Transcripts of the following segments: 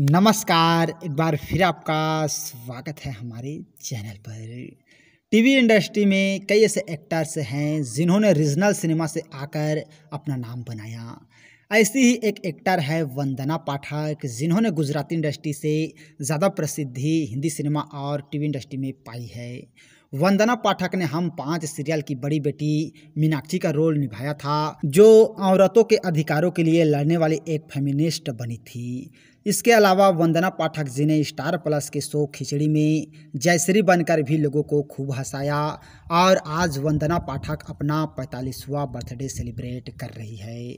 नमस्कार एक बार फिर आपका स्वागत है हमारे चैनल पर टीवी इंडस्ट्री में कई ऐसे एक्टर्स हैं जिन्होंने रीजनल सिनेमा से आकर अपना नाम बनाया ऐसी ही एक एक्टर है वंदना पाठक जिन्होंने गुजराती इंडस्ट्री से ज़्यादा प्रसिद्धि हिंदी सिनेमा और टीवी इंडस्ट्री में पाई है वंदना पाठक ने हम पांच सीरियल की बड़ी बेटी मीनाक्षी का रोल निभाया था जो औरतों के अधिकारों के लिए लड़ने वाली एक फेमिनिस्ट बनी थी इसके अलावा वंदना पाठक जी ने स्टार प्लस के शो खिचड़ी में जयश्री बनकर भी लोगों को खूब हंसाया और आज वंदना पाठक अपना पैंतालीसवां बर्थडे सेलिब्रेट कर रही है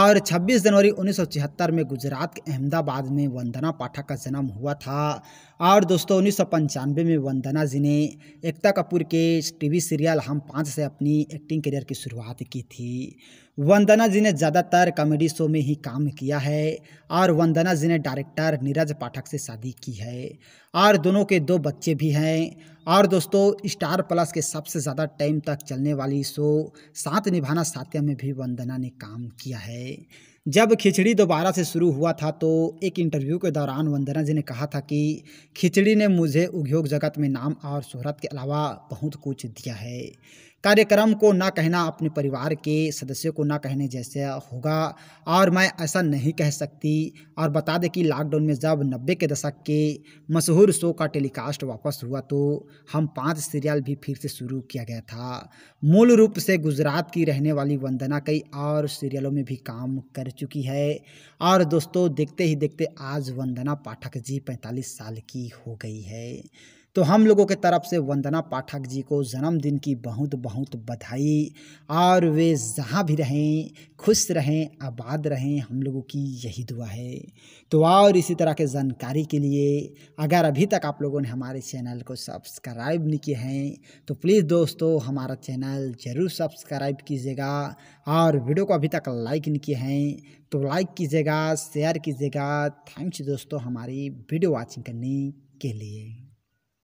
और 26 जनवरी उन्नीस में गुजरात के अहमदाबाद में वंदना पाठक का जन्म हुआ था और दोस्तों उन्नीस में वंदना जी ने एकता कपूर के टीवी सीरियल हम पाँच से अपनी एक्टिंग करियर की शुरुआत की थी वंदना जी ने ज़्यादातर कॉमेडी शो में ही काम किया है और वंदना जी ने डायरेक्टर नीरज पाठक से शादी की है और दोनों के दो बच्चे भी हैं और दोस्तों स्टार प्लस के सबसे ज़्यादा टाइम तक चलने वाली शो साथ निभाना सात्या में भी वंदना ने काम किया है जब खिचड़ी दोबारा से शुरू हुआ था तो एक इंटरव्यू के दौरान वंदना जी ने कहा था कि खिचड़ी ने मुझे उद्योग जगत में नाम और शोहरत के अलावा बहुत कुछ दिया है कार्यक्रम को ना कहना अपने परिवार के सदस्यों को ना कहने जैसे होगा और मैं ऐसा नहीं कह सकती और बता दें कि लॉकडाउन में जब नब्बे के दशक के मशहूर शो का टेलीकास्ट वापस हुआ तो हम पांच सीरियल भी फिर से शुरू किया गया था मूल रूप से गुजरात की रहने वाली वंदना कई और सीरियलों में भी काम कर चुकी है और दोस्तों देखते ही देखते आज वंदना पाठक जी पैंतालीस साल की हो गई है तो हम लोगों के तरफ से वंदना पाठक जी को जन्मदिन की बहुत बहुत बधाई और वे जहाँ भी रहें खुश रहें आबाद रहें हम लोगों की यही दुआ है तो और इसी तरह के जानकारी के लिए अगर अभी तक आप लोगों ने हमारे चैनल को सब्सक्राइब नहीं किए हैं तो प्लीज़ दोस्तों हमारा चैनल ज़रूर सब्सक्राइब कीजिएगा और वीडियो को अभी तक लाइक नहीं किए हैं तो लाइक कीजिएगा शेयर कीजिएगा थैंक्स दोस्तों हमारी वीडियो वॉचिंग करने के लिए